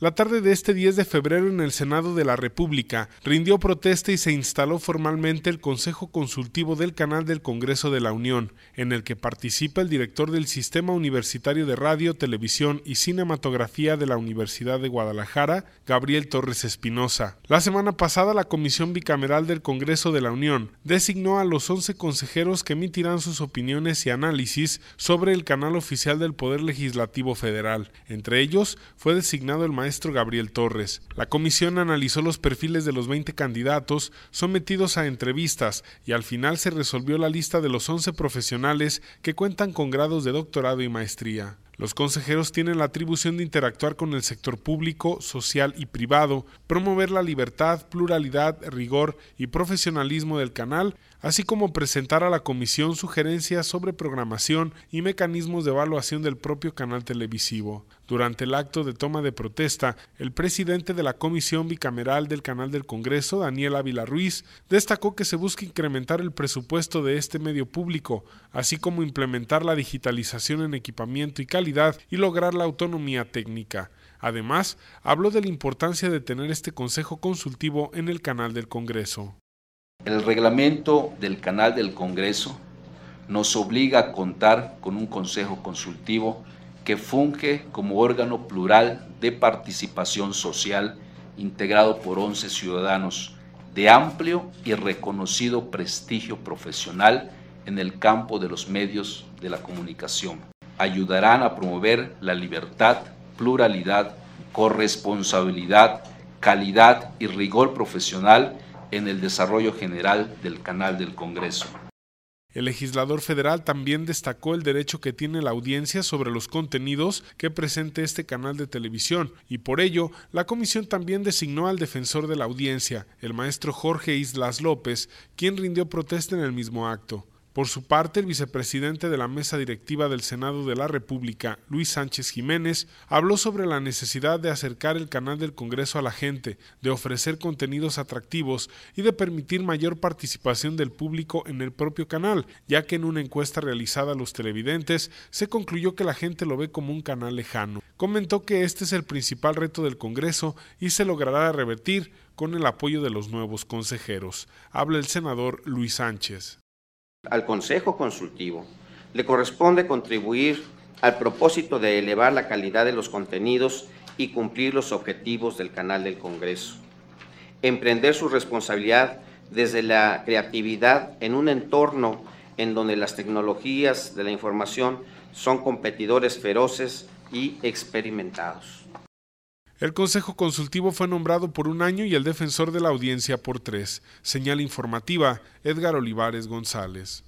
La tarde de este 10 de febrero en el Senado de la República rindió protesta y se instaló formalmente el Consejo Consultivo del Canal del Congreso de la Unión, en el que participa el director del Sistema Universitario de Radio, Televisión y Cinematografía de la Universidad de Guadalajara, Gabriel Torres Espinosa. La semana pasada la Comisión Bicameral del Congreso de la Unión designó a los 11 consejeros que emitirán sus opiniones y análisis sobre el canal oficial del Poder Legislativo Federal. Entre ellos fue designado el maestro Gabriel Torres. La comisión analizó los perfiles de los 20 candidatos sometidos a entrevistas y al final se resolvió la lista de los 11 profesionales que cuentan con grados de doctorado y maestría. Los consejeros tienen la atribución de interactuar con el sector público, social y privado, promover la libertad, pluralidad, rigor y profesionalismo del canal así como presentar a la comisión sugerencias sobre programación y mecanismos de evaluación del propio canal televisivo. Durante el acto de toma de protesta, el presidente de la Comisión Bicameral del Canal del Congreso, Daniel Ávila Ruiz, destacó que se busca incrementar el presupuesto de este medio público, así como implementar la digitalización en equipamiento y calidad y lograr la autonomía técnica. Además, habló de la importancia de tener este Consejo Consultivo en el canal del Congreso. El reglamento del canal del Congreso nos obliga a contar con un Consejo Consultivo que funge como órgano plural de participación social integrado por 11 ciudadanos de amplio y reconocido prestigio profesional en el campo de los medios de la comunicación. Ayudarán a promover la libertad, pluralidad, corresponsabilidad, calidad y rigor profesional en el desarrollo general del canal del Congreso. El legislador federal también destacó el derecho que tiene la audiencia sobre los contenidos que presente este canal de televisión, y por ello, la comisión también designó al defensor de la audiencia, el maestro Jorge Islas López, quien rindió protesta en el mismo acto. Por su parte, el vicepresidente de la mesa directiva del Senado de la República, Luis Sánchez Jiménez, habló sobre la necesidad de acercar el canal del Congreso a la gente, de ofrecer contenidos atractivos y de permitir mayor participación del público en el propio canal, ya que en una encuesta realizada a los televidentes se concluyó que la gente lo ve como un canal lejano. Comentó que este es el principal reto del Congreso y se logrará revertir con el apoyo de los nuevos consejeros. Habla el senador Luis Sánchez al Consejo Consultivo le corresponde contribuir al propósito de elevar la calidad de los contenidos y cumplir los objetivos del canal del Congreso. Emprender su responsabilidad desde la creatividad en un entorno en donde las tecnologías de la información son competidores feroces y experimentados. El Consejo Consultivo fue nombrado por un año y el defensor de la audiencia por tres. Señal informativa, Edgar Olivares González.